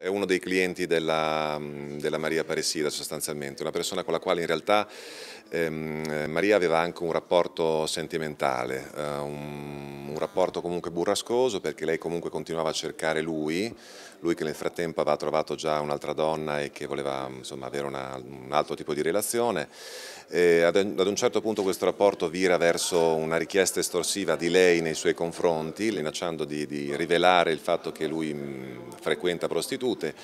È uno dei clienti della, della, Maria Paresida sostanzialmente, una persona con la quale in realtà ehm, Maria aveva anche un rapporto sentimentale, eh, un, un, rapporto comunque burrascoso perché lei comunque continuava a cercare lui, lui che nel frattempo aveva trovato già un'altra donna e che voleva insomma, avere una, un altro tipo di relazione. E ad, ad un certo punto questo rapporto vira verso una richiesta estorsiva di lei nei suoi confronti, minacciando di, di rivelare il fatto che lui frequenta prostitute,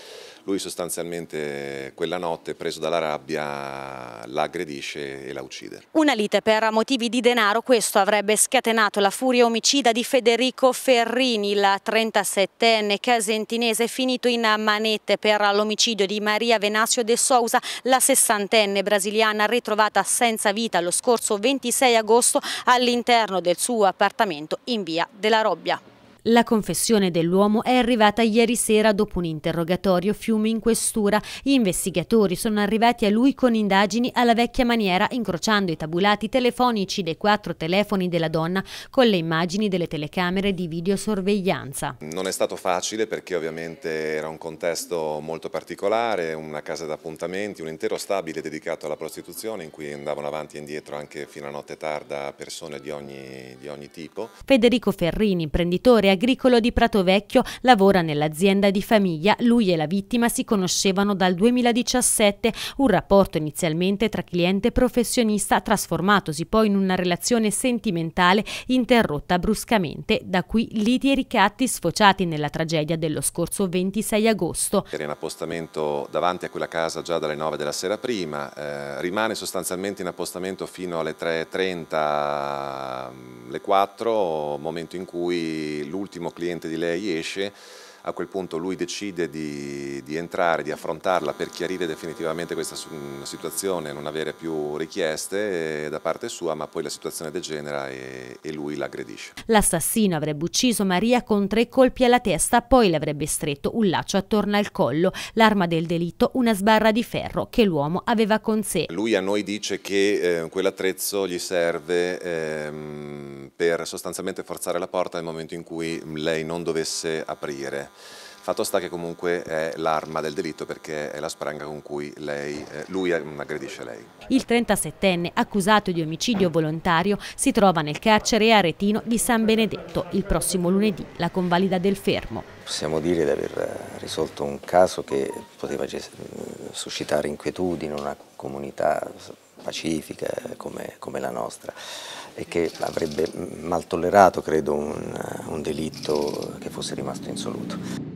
lui sostanzialmente quella notte preso dalla rabbia la aggredisce e la uccide. Una lite per motivi di denaro, questo avrebbe scatenato la furia omicida di Federico Ferrini, il 37enne casentinese finito in manette per l'omicidio di Maria Venasio De Sousa, la 60enne brasiliana ritrovata senza vita lo scorso 26 agosto all'interno del suo appartamento in via della Robbia. La confessione dell'uomo è arrivata ieri sera dopo un interrogatorio fiume in questura. Gli investigatori sono arrivati a lui con indagini alla vecchia maniera, incrociando i tabulati telefonici dei quattro telefoni della donna con le immagini delle telecamere di videosorveglianza. Non è stato facile perché ovviamente era un contesto molto particolare, una casa d'appuntamenti, un intero stabile dedicato alla prostituzione in cui andavano avanti e indietro anche fino a notte tarda persone di ogni, di ogni tipo. Federico Ferrini, imprenditore agricolo di Prato Vecchio, lavora nell'azienda di famiglia. Lui e la vittima si conoscevano dal 2017, un rapporto inizialmente tra cliente e professionista trasformatosi poi in una relazione sentimentale interrotta bruscamente, da qui liti e ricatti sfociati nella tragedia dello scorso 26 agosto. Era in appostamento davanti a quella casa già dalle 9 della sera prima, eh, rimane sostanzialmente in appostamento fino alle 3.30, alle 4, momento in cui lui l'ultimo cliente di lei esce a quel punto lui decide di, di entrare, di affrontarla per chiarire definitivamente questa mm, situazione, non avere più richieste eh, da parte sua, ma poi la situazione degenera e, e lui l'aggredisce. L'assassino avrebbe ucciso Maria con tre colpi alla testa, poi le avrebbe stretto un laccio attorno al collo, l'arma del delitto una sbarra di ferro che l'uomo aveva con sé. Lui a noi dice che eh, quell'attrezzo gli serve ehm, per sostanzialmente forzare la porta nel momento in cui mm, lei non dovesse aprire. Fatto sta che comunque è l'arma del delitto perché è la spranga con cui lei, eh, lui aggredisce lei. Il 37enne, accusato di omicidio volontario, si trova nel carcere aretino di San Benedetto. Il prossimo lunedì la convalida del fermo. Possiamo dire di aver eh, risolto un caso che poteva mm, suscitare inquietudini in una comunità pacifica eh, come, come la nostra e che avrebbe mm, mal tollerato, credo, un, un delitto che fosse rimasto insoluto.